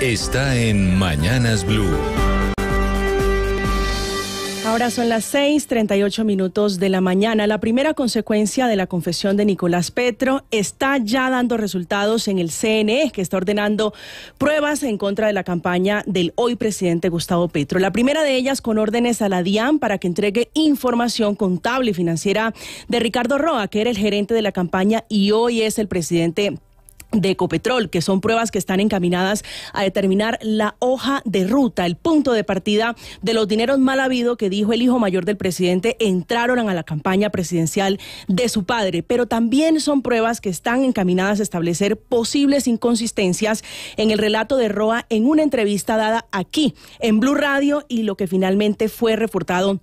está en Mañanas Blue. Ahora son las 6:38 minutos de la mañana. La primera consecuencia de la confesión de Nicolás Petro está ya dando resultados en el CNE, que está ordenando pruebas en contra de la campaña del hoy presidente Gustavo Petro. La primera de ellas con órdenes a la DIAN para que entregue información contable y financiera de Ricardo Roa, que era el gerente de la campaña y hoy es el presidente de Ecopetrol, que son pruebas que están encaminadas a determinar la hoja de ruta, el punto de partida de los dineros mal habido que dijo el hijo mayor del presidente entraron a la campaña presidencial de su padre, pero también son pruebas que están encaminadas a establecer posibles inconsistencias en el relato de Roa en una entrevista dada aquí en Blue Radio y lo que finalmente fue reportado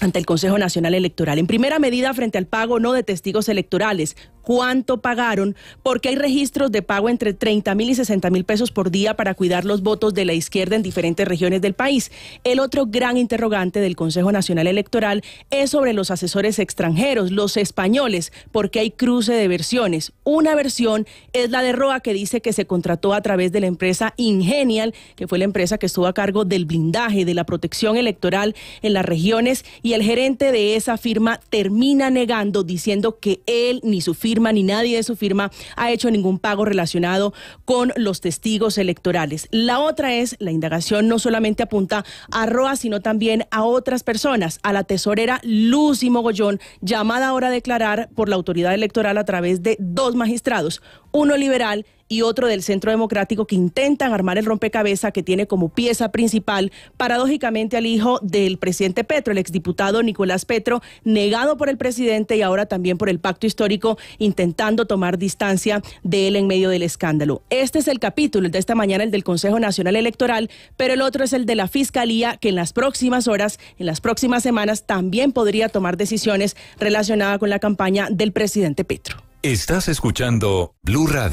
ante el Consejo Nacional Electoral. En primera medida, frente al pago no de testigos electorales, cuánto pagaron, porque hay registros de pago entre 30 mil y 60 mil pesos por día para cuidar los votos de la izquierda en diferentes regiones del país. El otro gran interrogante del Consejo Nacional Electoral es sobre los asesores extranjeros, los españoles, porque hay cruce de versiones. Una versión es la de Roa que dice que se contrató a través de la empresa Ingenial, que fue la empresa que estuvo a cargo del blindaje, de la protección electoral en las regiones, y el gerente de esa firma termina negando, diciendo que él ni su firma ni nadie de su firma ha hecho ningún pago relacionado con los testigos electorales. La otra es, la indagación no solamente apunta a Roa, sino también a otras personas, a la tesorera Lucy Mogollón, llamada ahora a declarar por la autoridad electoral a través de dos magistrados, uno liberal y otro del Centro Democrático que intentan armar el rompecabezas que tiene como pieza principal, paradójicamente, al hijo del presidente Petro, el exdiputado Nicolás Petro, negado por el presidente y ahora también por el pacto histórico, intentando tomar distancia de él en medio del escándalo. Este es el capítulo de esta mañana, el del Consejo Nacional Electoral, pero el otro es el de la Fiscalía, que en las próximas horas, en las próximas semanas, también podría tomar decisiones relacionadas con la campaña del presidente Petro. Estás escuchando Blue Radio.